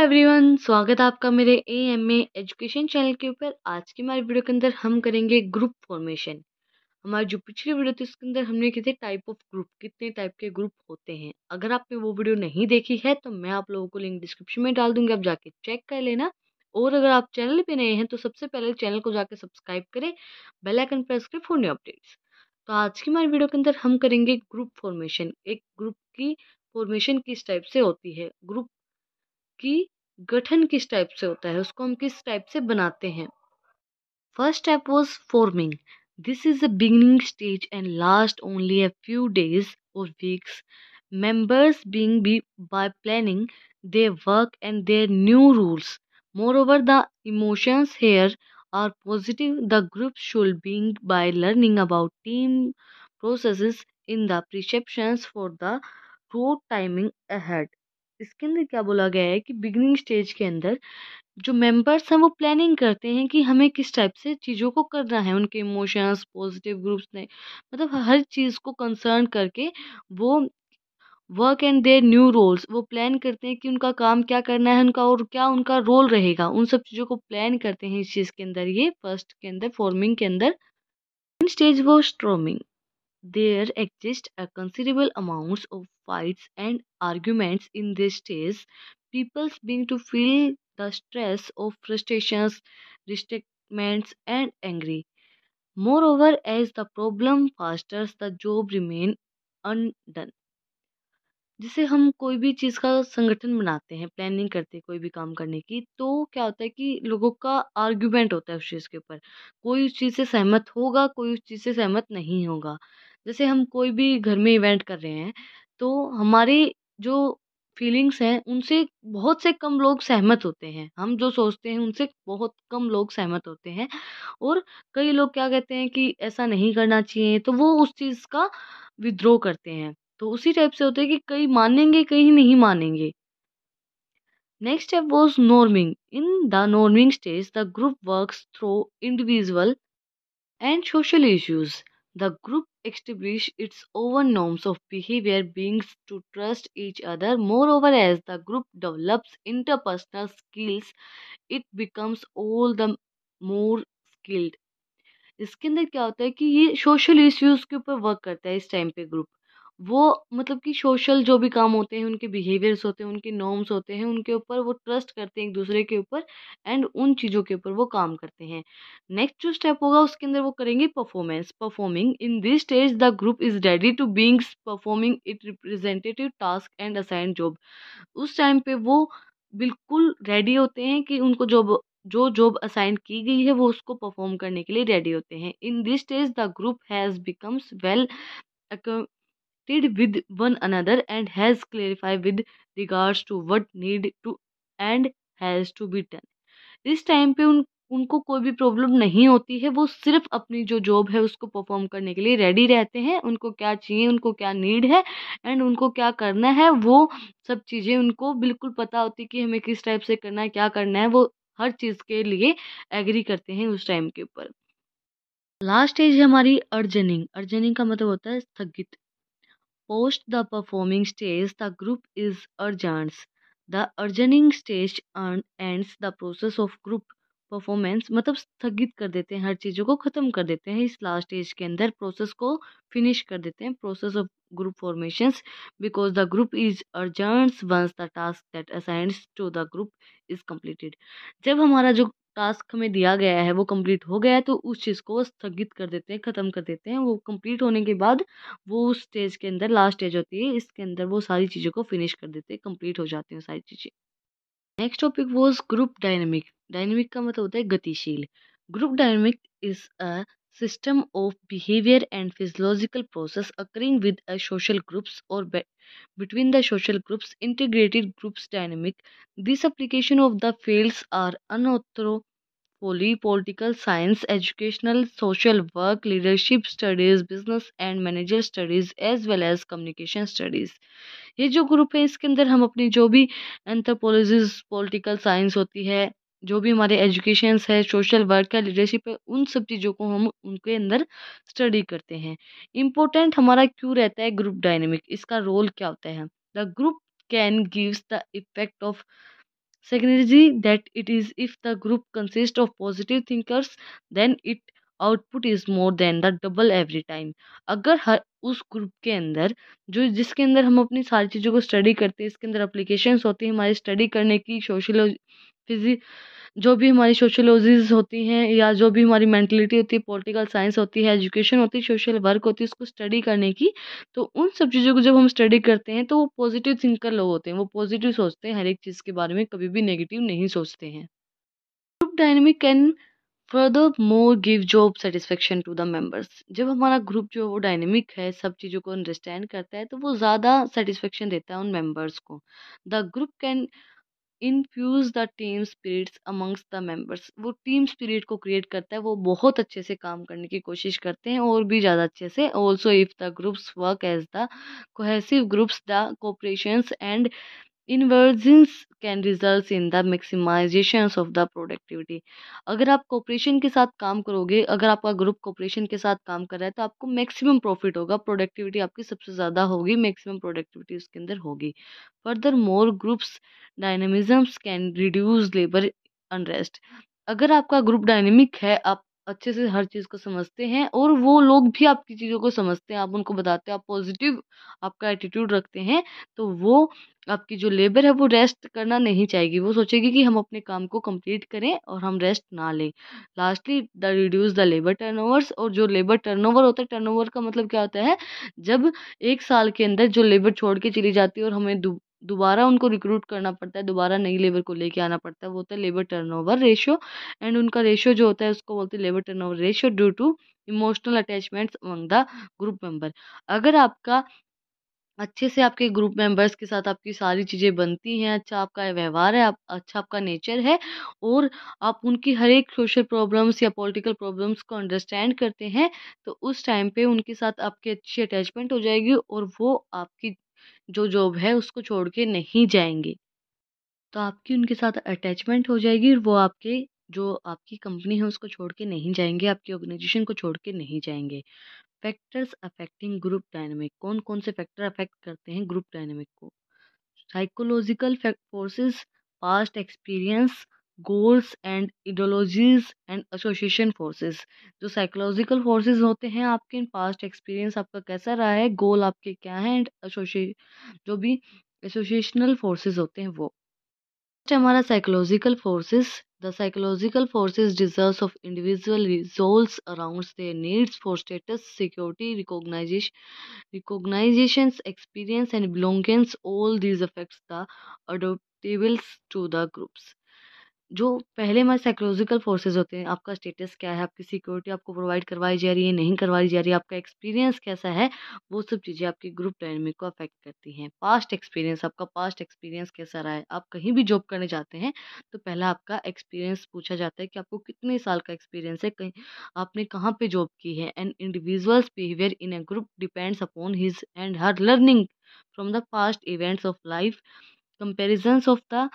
Everyone स्वागत है आपका मेरे A M A education channel के ऊपर आज की हमारी वीडियो के अंदर हम करेंगे ग्रुप फॉर्मेशन हमारी जो पिछली वीडियो थी उसके अंदर हमने कितने टाइप ऑफ ग्रुप कितने टाइप के ग्रुप होते हैं अगर आपने वो वीडियो नहीं देखी है तो मैं आप लोगों को लिंक डिस्क्रिप्शन में डाल दूंगी आप जाके चेक कर लेना और अगर आप चैनल पर नए हैं तो सबसे पहले चैनल को जाकर सब्सक्राइब करें बेलाइकन प्रेस करें फोन अपडेट्स तो आज की हमारी वीडियो के अंदर हम करेंगे ग्रुप फॉर्मेशन एक ग्रुप की फॉर्मेशन किस टाइप से होती है ग्रुप की गठन किस टाइप से होता है उसको हम किस टाइप से बनाते हैं first step was forming this is a beginning stage and last only a few days और weeks members being be by planning their work and their new rules moreover the emotions here are positive the group should being by learning about team process in the perceptions for the road timing ahead इसके अंदर क्या बोला गया है कि beginning stage के अंदर जो मेंबर्स हैं वो प्लानिंग करते हैं कि हमें किस टाइप से चीज़ों को करना है उनके इमोशंस पॉजिटिव ग्रुप्स ने मतलब हर चीज़ को कंसर्न करके वो work and their new roles वो प्लान करते हैं कि उनका काम क्या करना है उनका और क्या उनका रोल रहेगा उन सब चीज़ों को प्लान करते हैं इस चीज़ के अंदर ये फर्स्ट के अंदर फॉर्मिंग के अंदर स्टेज वो storming There exist a considerable amounts of fights and arguments in these days. People being to feel the stress of frustrations, resentments, and angry Moreover, as the problem fosters, the job remain undone. जिसे हम कोई भी चीज़ का संगठन बनाते हैं planning करते हैं कोई भी काम करने की तो क्या होता है कि लोगों का आर्ग्यूमेंट होता है उस चीज़ के ऊपर कोई उस चीज़ से सहमत होगा कोई उस चीज़ से सहमत नहीं होगा जैसे हम कोई भी घर में इवेंट कर रहे हैं तो हमारी जो फीलिंग्स हैं उनसे बहुत से कम लोग सहमत होते हैं हम जो सोचते हैं उनसे बहुत कम लोग सहमत होते हैं और कई लोग क्या कहते हैं कि ऐसा नहीं करना चाहिए तो वो उस चीज़ का विद्रोह करते हैं तो उसी टाइप से होते हैं कि कई मानेंगे कई नहीं मानेंगे next step was norming in the norming stage the group work through individual and social issues The group established its own norms of behavior, beings to trust each other. Moreover, as the group develops interpersonal skills, it becomes all the more skilled. इसके अंदर क्या होता है कि ये social issues के ऊपर work करता है इस टाइम पे ग्रुप वो मतलब कि सोशल जो भी काम होते हैं उनके बिहेवियर्स होते हैं उनके नॉर्म्स होते हैं उनके ऊपर वो ट्रस्ट करते हैं एक दूसरे के ऊपर एंड उन चीज़ों के ऊपर वो काम करते हैं नेक्स्ट जो स्टेप होगा उसके अंदर वो करेंगे performance performing in this stage the group is ready to beings performing it representative task and assign job उस टाइम पे वो बिल्कुल रेडी होते हैं कि उनको जॉब जो जॉब असाइन की गई है वो उसको परफॉर्म करने के लिए रेडी होते हैं in this stage the group has becomes well connected with one another and has clarified with regards to what need to and has to be done this time pe un उनको कोई भी problem नहीं होती है वो सिर्फ अपनी जो जॉब है उसको परफॉर्म करने के लिए रेडी रहते हैं उनको क्या चाहिए उनको क्या नीड है एंड उनको क्या करना है वो सब चीज़ें उनको बिल्कुल पता होती कि हमें किस टाइप से करना है क्या करना है वो हर चीज़ के लिए एग्री करते हैं उस टाइम के ऊपर लास्ट स्टेज है हमारी अर्जनिंग अर्जनिंग का मतलब होता है स्थगित Post the performing stage, the group is adjourns. The adjourning stage ends the process of group performance मतलब स्थगित कर देते हैं हर चीज़ों को ख़त्म कर देते हैं इस लास्ट स्टेज के अंदर प्रोसेस को फिनिश कर देते हैं process of group formations because the group is अर्जेंट्स once the task that assigns to the group is completed जब हमारा जो टास्क हमें दिया गया है वो कंप्लीट हो गया है तो उस चीज़ को स्थगित कर देते हैं ख़त्म कर देते हैं वो कंप्लीट होने के बाद वो उस स्टेज के अंदर लास्ट स्टेज होती है इसके अंदर वो सारी चीज़ों को फिनिश कर देते हैं कंप्लीट हो जाती हैं सारी चीज़ें next topic was group dynamic dynamic का मतलब होता है गतिशील group dynamic is a system of behavior and physiological process occurring with a social groups or be between the social groups integrated groups dynamic this application of the fields are anthropology political science educational social work leadership studies business and manager studies as well as communication studies ये जो group है इसके अंदर हम अपनी जो भी anthropology political science होती है जो भी हमारे एजुकेशन है सोशल वर्क है लीडरशिप है उन सब चीज़ों को हम उनके अंदर स्टडी करते हैं इम्पोर्टेंट हमारा क्यों रहता है ग्रुप डायनेमिक इसका रोल क्या होता है the group can gives the effect of secondary that it is if the group consist of positive thinkers then it output is more than the double every time अगर हर उस group के अंदर जो जिसके अंदर हम अपनी सारी चीज़ों को स्टडी करते हैं इसके अंदर अप्लीकेशंस होती हैं हमारी स्टडी करने की सोशल फिजी जो भी हमारी सोशोलॉजीज होती हैं या जो भी हमारी मैंटलिटी होती है पॉलिटिकल साइंस होती है एजुकेशन होती है सोशल वर्क होती है उसको स्टडी करने की तो उन सब चीज़ों को जब हम स्टडी करते हैं तो वो पॉजिटिव थिंकर लोग होते हैं वो पॉजिटिव सोचते हैं हर एक चीज़ के बारे में कभी भी नेगेटिव नहीं सोचते हैं group dynamic can further more give job satisfaction to the members जब हमारा ग्रुप जो है वो डायनेमिक है सब चीज़ों को अंडरस्टैंड करता है तो वो ज़्यादा सेटिस्फेक्शन देता है उन मेम्बर्स को the group can infuse the team spirits amongst the members वो टीम स्पिरिट को क्रिएट करता है वो बहुत अच्छे से काम करने की कोशिश करते हैं और भी ज़्यादा अच्छे से also if the groups work as the cohesive groups the cooperations and convergence can result in the maximization of the productivity अगर आप कॉपरेशन के साथ काम करोगे अगर आपका ग्रुप कॉपरेशन के साथ काम कर रहा है तो आपको मैक्सिमम प्रॉफिट होगा प्रोडक्टिविटी आपकी सबसे ज़्यादा होगी मैक्सिमम प्रोडक्टिविटी उसके अंदर होगी further more groups dynamisms can reduce labour unrest अगर आपका ग्रुप डायनेमिक है आप अच्छे से हर चीज़ को समझते हैं और वो लोग भी आपकी चीज़ों को समझते हैं आप उनको बताते हैं आप पॉजिटिव आपका एटीट्यूड रखते हैं तो वो आपकी जो लेबर है वो रेस्ट करना नहीं चाहेगी वो सोचेगी कि हम अपने काम को कंप्लीट करें और हम रेस्ट ना लें lastly the reduce the labour turn और जो लेबर टर्न होता है टर्न का मतलब क्या होता है जब एक साल के अंदर जो लेबर छोड़ के चली जाती है और हमें दोबारा उनको रिक्रूट करना पड़ता है दोबारा नई लेबर को लेके आना पड़ता है वो होता है लेबर टर्नओवर रेशियो एंड उनका रेशियो जो होता है उसको बोलते हैं labour turnover ratio due to emotional attachments among the group member अगर आपका अच्छे से आपके ग्रुप मेंबर्स के साथ आपकी सारी चीज़ें बनती हैं अच्छा आपका व्यवहार है आप अच्छा आपका नेचर है और आप उनकी हर एक सोशल प्रॉब्लम्स या पॉलिटिकल प्रॉब्लम्स को अंडरस्टैंड करते हैं तो उस टाइम पे उनके साथ आपके अच्छी अटैचमेंट हो जाएगी और वो आपकी जो जॉब है उसको छोड़ के नहीं जाएंगे तो आपकी उनके साथ अटैचमेंट हो जाएगी और वो आपके जो आपकी कंपनी है उसको छोड़ के नहीं जाएंगे आपकी ऑर्गेनाइजेशन को छोड़ के नहीं जाएंगे फैक्टर्स अफेक्टिंग ग्रुप डायनेमिक कौन कौन से फैक्टर अफेक्ट करते हैं ग्रुप डायनेमिक को psychological forces past experience goals and ideologies and association forces जो साइकोलॉजिकल फोर्सेस होते हैं आपके इन पास्ट एक्सपीरियंस आपका कैसा रहा है गोल आपके क्या हैं एंड एसोसिए जो भी एसोसिएशनल फोर्सेस होते हैं वो हमारा psychological forces the psychological forces deserve of individual resolves around their needs for status security recognition recognition experience and belongings all these affects the adaptables to the groups जो पहले हमारे psychological forces होते हैं आपका स्टेटस क्या है आपकी security आपको प्रोवाइड करवाई जा रही है नहीं करवाई जा रही है आपका एक्सपीरियंस कैसा है वो सब चीज़ें आपकी ग्रुप डायनेमिक को अफेक्ट करती हैं पास्ट एक्सपीरियंस आपका पास्ट एक्सपीरियंस कैसा रहा है आप कहीं भी जॉब करने जाते हैं तो पहला आपका एक्सपीरियंस पूछा जाता है कि आपको कितने साल का एक्सपीरियंस है कहीं आपने कहाँ पर जॉब की है and individuals behaviour in a group depends upon his and her learning from the past events of life comparisons of the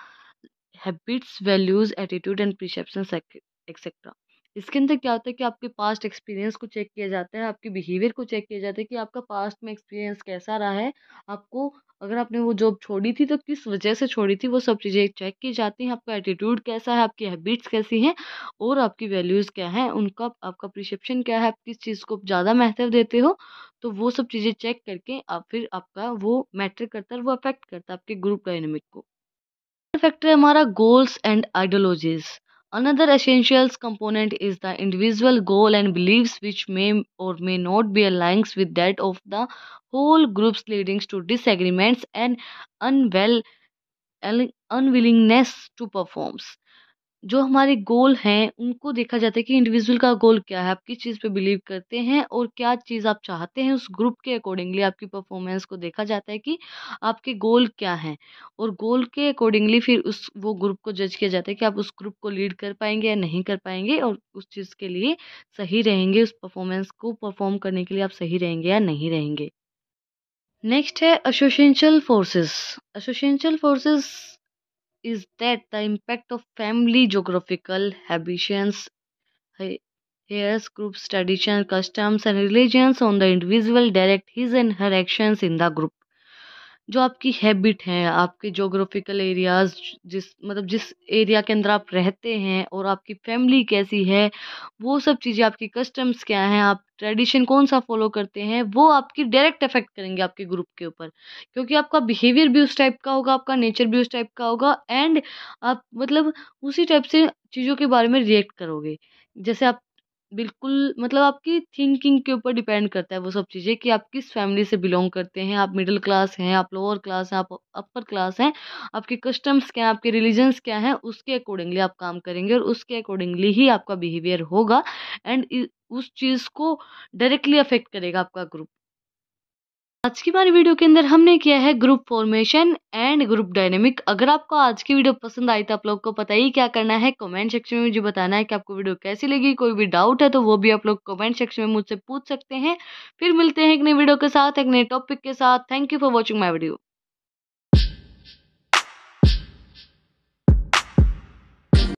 habits values attitude and perception etcetera इसके अंदर क्या होता है कि आपके पास्ट एक्सपीरियंस को चेक किया जाता है आपके बिहेवियर को चेक किया जाता है कि आपका पास्ट में एक्सपीरियंस कैसा रहा है आपको अगर आपने वो जॉब छोड़ी थी तो किस वजह से छोड़ी थी वो सब चीज़ें चेक की जाती हैं आपका एटीट्यूड कैसा है आपकी हैबिट्स कैसी हैं और आपकी वैल्यूज़ क्या हैं उनका आपका प्रिसेप्शन क्या है आप किस चीज़ को ज़्यादा महत्व देते हो तो वो सब चीज़ें चेक करके आप फिर आपका वो मैटर करता है वो अफेक्ट करता है आपके ग्रुप डायनेमिक को factor Our goals and ideologies. Another essential component is the individual goal and beliefs which may or may not be aligned with that of the whole groups leading to disagreements and unwell unwillingness to perform. जो हमारे गोल हैं उनको देखा जाता है कि individual का गोल क्या है आप किस चीज़ पे बिलीव करते हैं और क्या चीज़ आप चाहते हैं उस ग्रुप के अकॉर्डिंगली आपकी परफॉर्मेंस को देखा जाता है कि आपके गोल क्या हैं और गोल के अकॉर्डिंगली फिर उस वो ग्रुप को जज किया जाता है कि आप उस ग्रुप को लीड कर पाएंगे या नहीं कर पाएंगे और उस चीज़ के लिए सही रहेंगे उस परफॉर्मेंस को परफॉर्म करने के लिए आप सही रहेंगे या नहीं रहेंगे नेक्स्ट है essential forces essential forces is that the impact of family geographical habitations hairs groups traditions customs and religions on the individual direct his and her actions in the group जो आपकी हैबिट है आपके geographical areas जिस मतलब जिस area के अंदर आप रहते हैं और आपकी फैमिली कैसी है वो सब चीज़ें आपकी कस्टम्स क्या हैं आप ट्रेडिशन कौन सा फॉलो करते हैं वो आपकी डायरेक्ट इफेक्ट करेंगे आपके ग्रुप के ऊपर क्योंकि आपका बिहेवियर भी उस टाइप का होगा आपका नेचर भी उस टाइप का होगा एंड आप मतलब उसी टाइप से चीज़ों के बारे में रिएक्ट करोगे जैसे आप बिल्कुल मतलब आपकी थिंकिंग के ऊपर डिपेंड करता है वो सब चीज़ें कि आप किस फैमिली से बिलोंग करते हैं आप मिडिल क्लास हैं आप लोअर क्लास हैं आप अपर क्लास हैं आपके कस्टम्स क्या हैं आपके रिलीजन्स क्या हैं उसके अकॉर्डिंगली आप काम करेंगे और उसके अकॉर्डिंगली ही आपका बिहेवियर होगा एंड उस चीज़ को डायरेक्टली अफेक्ट करेगा आपका ग्रुप आज की हमारी वीडियो के अंदर हमने किया है group formation and group dynamic अगर आपको आज की वीडियो पसंद आई तो आप लोग को पता ही क्या करना है कमेंट सेक्शन में मुझे बताना है कि आपको वीडियो कैसी लगी कोई भी डाउट है तो वो भी आप लोग कमेंट सेक्शन में मुझसे पूछ सकते हैं फिर मिलते हैं एक नई वीडियो के साथ एक नए टॉपिक के साथ thank you for watching my video